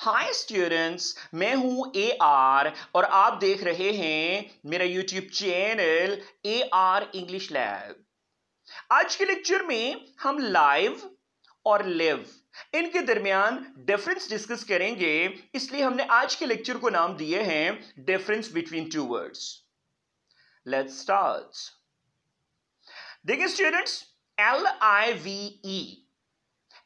hi students मैं हूं A R और आप देख रहे हैं मेरा YouTube channel A R English lab आज के लेक्चर में हम लाइव और लिव इनके दरमियान डिफरेंस डिस्कस करेंगे इसलिए हमने आज के लेक्चर को नाम दिए हैं difference between two words let's start देखिए students L I V E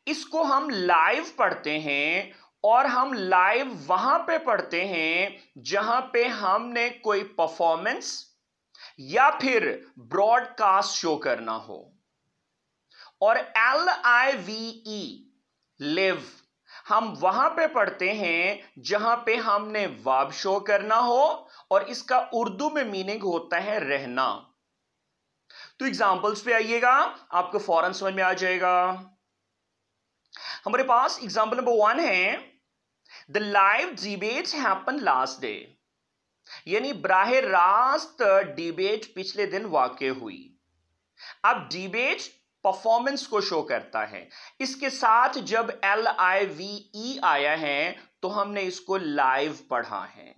इसको हम लाइव पढ़ते हैं और हम लाइव वहां पे पढ़ते हैं जहां पे हमने कोई परफॉर्मेंस या फिर ब्रॉडकास्ट शो करना हो और L I V E live हम वहां पे पढ़ते हैं जहां पे हमने वाब शो करना हो और इसका उर्दू में मीनिंग होता है रहना तो एग्जांपल्स पे आइएगा आपको फौरन समझ में आ जाएगा हमारे पास एग्जाम्पल नंबर वन है the live debate happen last day यानी बराह रास्त डिबेट पिछले दिन वाक हुई अब डिबेट परफॉर्मेंस को शो करता है इसके साथ जब एल आई वी ई आया है तो हमने इसको लाइव पढ़ा है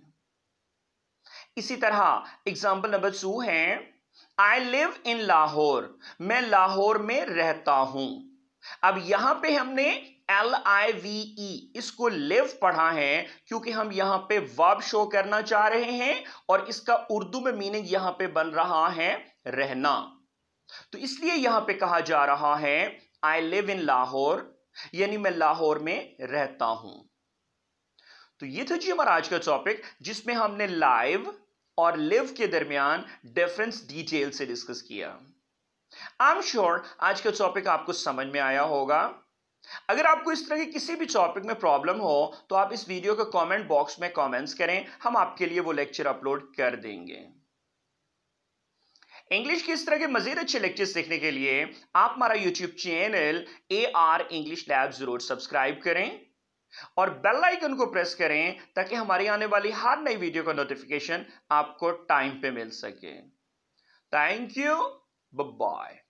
इसी तरह एग्जाम्पल नंबर टू है आई लिव इन लाहौर मैं लाहौर में रहता हूं अब यहां पे हमने एल आई वी ई इसको लिव पढ़ा है क्योंकि हम यहां पे वर्ब शो करना चाह रहे हैं और इसका उर्दू में मीनिंग यहां पे बन रहा है रहना तो इसलिए यहां पे कहा जा रहा है आई लिव इन लाहौर यानी मैं लाहौर में रहता हूं तो ये था जी हमारा आज का टॉपिक जिसमें हमने लाइव और लिव के दरमियान डिफरेंस डिटेल से डिस्कस किया आई एम श्योर आज का टॉपिक आपको समझ में आया होगा अगर आपको इस तरह की किसी भी टॉपिक में प्रॉब्लम हो तो आप इस वीडियो के कमेंट बॉक्स में कमेंट्स करें हम आपके लिए वो लेक्चर अपलोड कर देंगे इंग्लिश के इस तरह के मजीद अच्छे लेक्चर्स देखने के लिए आप हमारा YouTube channel A R English lab जरूर सब्सक्राइब करें और बेल आइकन को प्रेस करें ताकि हमारी आने वाली हर नई वीडियो का नोटिफिकेशन आपको टाइम पे मिल सके थैंक यू बाय